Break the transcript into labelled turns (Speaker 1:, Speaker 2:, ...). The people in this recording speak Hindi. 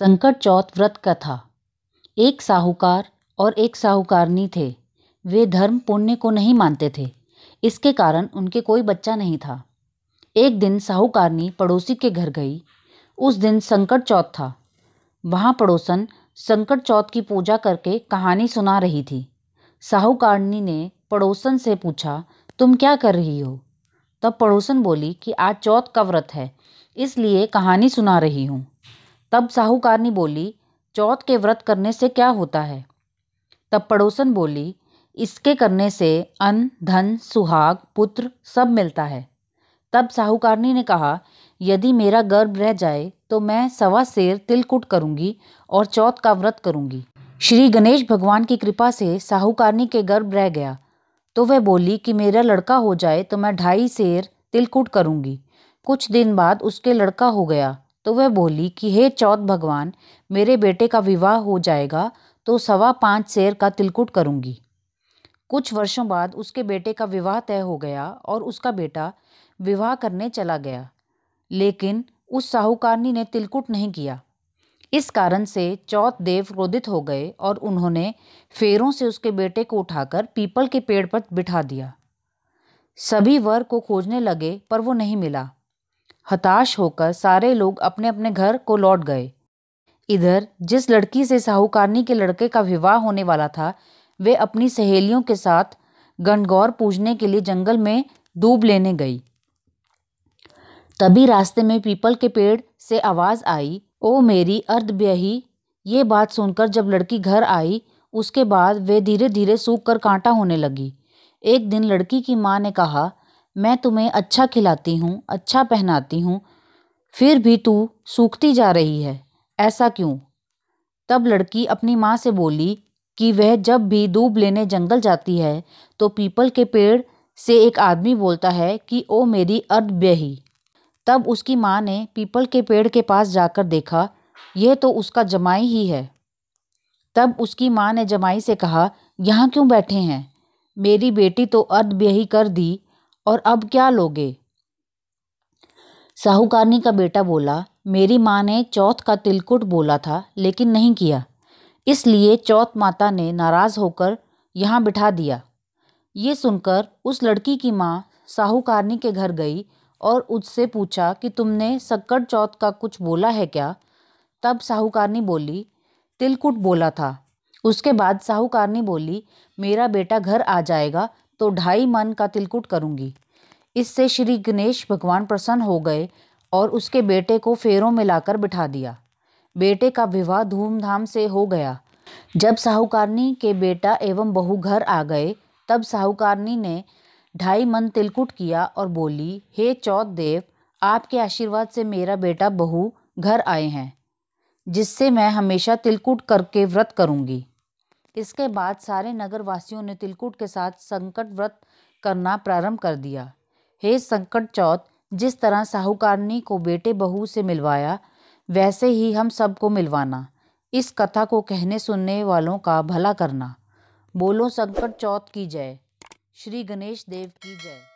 Speaker 1: संकट चौथ व्रत का था एक साहूकार और एक साहूकारनी थे वे धर्म पुण्य को नहीं मानते थे इसके कारण उनके कोई बच्चा नहीं था एक दिन साहूकारनी पड़ोसी के घर गई उस दिन संकट चौथ था वहाँ पड़ोसन संकट चौथ की पूजा करके कहानी सुना रही थी साहूकारनी ने पड़ोसन से पूछा तुम क्या कर रही हो तब पड़ोसन बोली कि आज चौथ का व्रत है इसलिए कहानी सुना रही हूँ तब साहूकारनी बोली चौथ के व्रत करने से क्या होता है तब पड़ोसन बोली इसके करने से अन्न धन सुहाग पुत्र सब मिलता है तब साहूकारनी ने कहा यदि मेरा गर्भ रह जाए तो मैं सवा शेर तिलकुट करूंगी और चौथ का व्रत करूंगी श्री गणेश भगवान की कृपा से साहूकारनी के गर्भ रह गया तो वह बोली कि मेरा लड़का हो जाए तो मैं ढाई शेर तिलकुट करूंगी कुछ दिन बाद उसके लड़का हो गया तो वह बोली कि हे चौथ भगवान मेरे बेटे का विवाह हो जाएगा तो सवा पाँच शेर का तिलकुट करूंगी कुछ वर्षों बाद उसके बेटे का विवाह तय हो गया और उसका बेटा विवाह करने चला गया लेकिन उस साहूकारनी ने तिलकुट नहीं किया इस कारण से चौथ देव क्रोधित हो गए और उन्होंने फेरों से उसके बेटे को उठाकर पीपल के पेड़ पर बिठा दिया सभी वर को खोजने लगे पर वो नहीं मिला हताश होकर सारे लोग अपने अपने घर को लौट गए इधर जिस लड़की से साहूकारनी के लड़के का विवाह होने वाला था वे अपनी सहेलियों के साथ गणगौर पूजने के लिए जंगल में डूब लेने गई तभी रास्ते में पीपल के पेड़ से आवाज़ आई ओ मेरी अर्धब्यही ये बात सुनकर जब लड़की घर आई उसके बाद वे धीरे धीरे सूख कर कांटा होने लगी एक दिन लड़की की माँ ने कहा मैं तुम्हें अच्छा खिलाती हूँ अच्छा पहनाती हूँ फिर भी तू सूखती जा रही है ऐसा क्यों तब लड़की अपनी माँ से बोली कि वह जब भी दूब लेने जंगल जाती है तो पीपल के पेड़ से एक आदमी बोलता है कि ओ मेरी अर्धव्यही तब उसकी माँ ने पीपल के पेड़ के पास जाकर देखा यह तो उसका जमाई ही है तब उसकी माँ ने जमाई से कहा यहाँ क्यों बैठे हैं मेरी बेटी तो अर्धव्यही कर दी और अब क्या लोगे साहूकारनी का बेटा बोला मेरी माँ ने चौथ का तिलकुट बोला था लेकिन नहीं किया इसलिए चौथ माता ने नाराज़ होकर यहाँ बिठा दिया ये सुनकर उस लड़की की माँ साहूकारनी के घर गई और उससे पूछा कि तुमने सक्कड़ चौथ का कुछ बोला है क्या तब साहूकारनी बोली तिलकुट बोला था उसके बाद साहूकारनी बोली मेरा बेटा घर आ जाएगा तो ढाई मन का तिलकुट करूंगी इससे श्री गणेश भगवान प्रसन्न हो गए और उसके बेटे को फेरों में लाकर बिठा दिया बेटे का विवाह धूमधाम से हो गया जब साहूकारनी के बेटा एवं बहू घर आ गए तब साहूकारनी ने ढाई मन तिलकुट किया और बोली हे चौथ देव आपके आशीर्वाद से मेरा बेटा बहू घर आए हैं जिससे मैं हमेशा तिलकुट करके व्रत करूंगी इसके बाद सारे नगरवासियों ने तिलकुट के साथ संकट व्रत करना प्रारंभ कर दिया हे संकट चौथ जिस तरह साहूकारनी को बेटे बहू से मिलवाया वैसे ही हम सबको मिलवाना इस कथा को कहने सुनने वालों का भला करना बोलो संकट चौथ की जय श्री गणेश देव की जय